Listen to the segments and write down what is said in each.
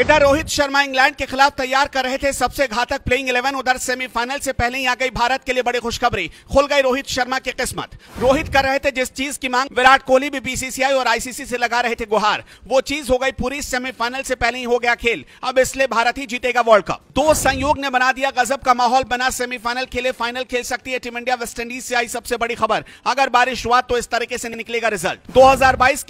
इधर रोहित शर्मा इंग्लैंड के खिलाफ तैयार कर रहे थे सबसे घातक प्लेइंग 11 उधर सेमीफाइनल से पहले ही आ गई भारत के लिए बड़ी खुशखबरी खुल गई रोहित शर्मा की किस्मत रोहित कर रहे थे जिस चीज की मांग विराट कोहली भी बीसीसीआई और आईसीसी से लगा रहे थे गुहार वो चीज हो गई पूरी सेमीफाइनल से पहले ही हो गया खेल अब इसलिए भारत ही जीतेगा वर्ल्ड कप दो संयोग ने बना दिया गजब का माहौल बना सेमीफाइनल खेले फाइनल खेल सकती है टीम इंडिया वेस्टइंडीज से आई सबसे बड़ी खबर अगर बारिश हुआ तो इस तरीके से निकलेगा रिजल्ट दो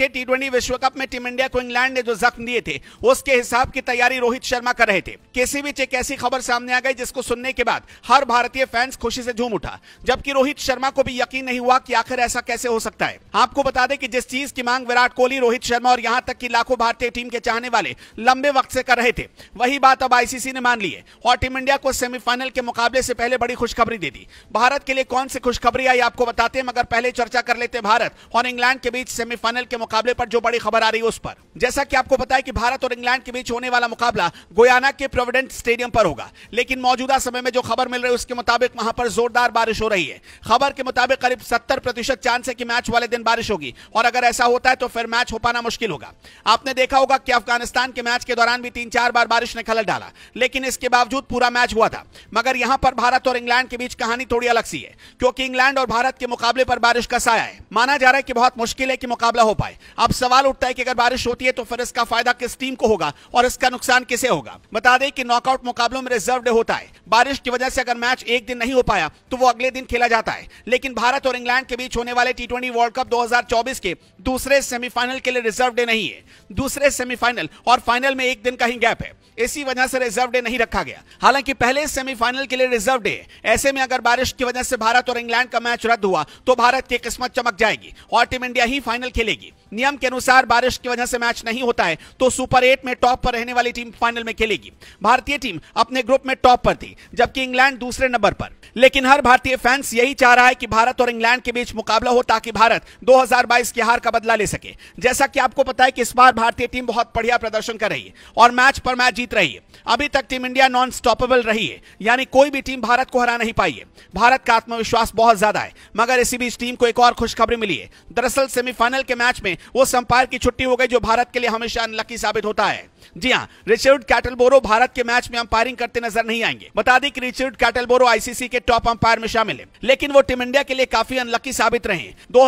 के टी विश्व कप में टीम इंडिया को इंग्लैंड ने जो जख्म दिए थे उसके हिसाब के की तैयारी रोहित शर्मा कर रहे थे केसी बीच एक ऐसी खबर सामने आ गई जिसको सुनने के बाद हर भारतीय फैंस खुशी से झूम उठा जबकि रोहित शर्मा को भी यकीन नहीं हुआ कि आखिर ऐसा कैसे हो सकता है आपको बता दें कि जिस चीज की मांग विराट कोहली रोहित शर्मा और यहां तक की लाखों भारतीय टीम के चाहने वाले लंबे वक्त से कर रहे थे वही बात अब आईसीसी ने मान ली है और टीम इंडिया को सेमीफाइनल के मुकाबले से पहले बड़ी खुशखबरी दे दी भारत के लिए कौन सी खुशखबरी आई आपको बताते हैं मगर पहले चर्चा कर लेते भारत और इंग्लैंड के बीच सेमीफाइनल के मुकाबले पर जो बड़ी खबर आ रही है उस पर जैसा कि आपको बताया की कि भारत और इंग्लैंड के बीच होने वाला मुकाबला गोयाना के प्रोविडेंट स्टेडियम पर होगा लेकिन मौजूदा समय में जो खबर मिल रही है उसके मुताबिक वहां पर जोरदार बारिश हो रही है खबर के मुताबिक करीब सत्तर प्रतिशत चांस है कि मैच वाले दिन बारिश होगी और अगर ऐसा होता है तो फिर मैच हो पाना मुश्किल होगा आपने देखा होगा कि अफगानिस्तान के मैच के दौरान भी तीन चार बार बारिश ने खलर डाला लेकिन इसके बावजूद पूरा मैच हुआ था मगर यहां पर भारत और इंग्लैंड के बीच कहानी थोड़ी अलग सी है क्योंकि इंग्लैंड और भारत के मुकाबले पर बारिश का साया है माना जा रहा है कि बहुत मुश्किल है कि मुकाबला हो पाए अब सवाल उठता है कि अगर बारिश होती है तो फिर इसका फायदा किस टीम को होगा और प्लस का नुकसान किसे होगा बता दें कि नॉकआउट मुकाबलों में रिजर्व डे होता है बारिश की वजह से अगर मैच एक दिन नहीं हो पाया तो वो अगले दिन खेला जाता है लेकिन भारत और इंग्लैंड के बीच होने वाले टी वर्ल्ड कप 2024 के दूसरे सेमीफाइनल के लिए रिजर्व डे नहीं है दूसरे सेमीफाइनल और फाइनल में एक दिन का ही गैप है इसी वजह से रिजर्व डे नहीं रखा गया हालांकि पहले सेमीफाइनल के लिए रिजर्व डे ऐसे में अगर बारिश की वजह से भारत और इंग्लैंड का मैच रद्द हुआ तो भारत की किस्मत चमक जाएगी और टीम इंडिया ही फाइनल खेलेगी नियम के अनुसार बारिश की वजह से मैच नहीं होता है तो सुपर एट में टॉप पर रहने वाली टीम फाइनल में खेलेगी भारतीय टीम अपने ग्रुप में टॉप पर थी जबकि इंग्लैंड दूसरे नंबर पर लेकिन हर भारतीय फैंस यही चाह रहा है कि भारत और इंग्लैंड के बीच मुकाबला हो ताकि भारत 2022 की हार का बदला ले सके जैसा कि आपको पता है कि इस बार भारतीय टीम बहुत बढ़िया प्रदर्शन कर रही है और मैच पर मैच जीत रही है अभी तक टीम इंडिया नॉन स्टॉपेबल रही है यानी कोई भी टीम भारत को हरा नहीं पाई है भारत का आत्मविश्वास बहुत ज्यादा है मगर इसी बीच टीम को एक और खुशखबरी मिली है दरअसल सेमीफाइनल के मैच में वो संपायर की छुट्टी हो गई जो भारत के लिए हमेशा अनलकी साबित होता है जी हाँ रिचर्ड कैटल बोरो भारत के मैच में अंपायरिंग करते नजर नहीं आएंगे बता दें कि रिचर्ड कैटल बोरो आईसीसी के टॉप अंपायर में शामिल है लेकिन वो टीम इंडिया के लिए काफी अनलकी साबित रहे दो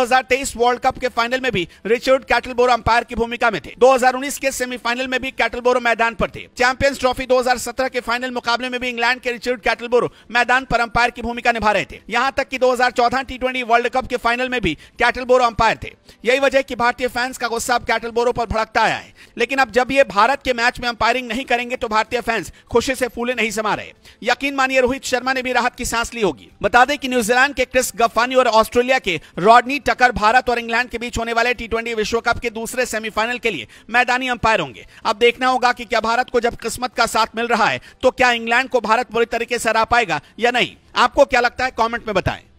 वर्ल्ड कप के फाइनल में भी रिचर्ड बोरो अंपायर की भूमिका में थे दो के सेमीफाइनल में भी बोरो मैदान पर थे चैंपियंस ट्रॉफी दो के फाइनल मुकाबले में भी इंग्लैंड के रिचर्ड कैटल बोरो मैदान पर अंपायर की भूमिका निभा रहे थे यहाँ तक की दो टी वर्ल्ड कप के फाइनल में भी कैटल बोरो अंपायर थे यही वजह की भारतीय फैंस का गुस्सा अब बोरो पर भड़कता आया है लेकिन अब जब ये भारत के मैच में अंपायरिंग नहीं करेंगे तो भारतीय फैंस खुशी से फूले नहीं समा रहे यकीन मानिए रोहित शर्मा ने भी राहत की सांस ली होगी बता दें कि न्यूजीलैंड के क्रिस गफानी और ऑस्ट्रेलिया के रॉडनी टकर भारत और इंग्लैंड के बीच होने वाले टी विश्व कप के दूसरे सेमीफाइनल के लिए मैदानी अंपायर होंगे अब देखना होगा की क्या भारत को जब किस्मत का साथ मिल रहा है तो क्या इंग्लैंड को भारत पूरी तरीके से हरा पाएगा या नहीं आपको क्या लगता है कॉमेंट में बताएं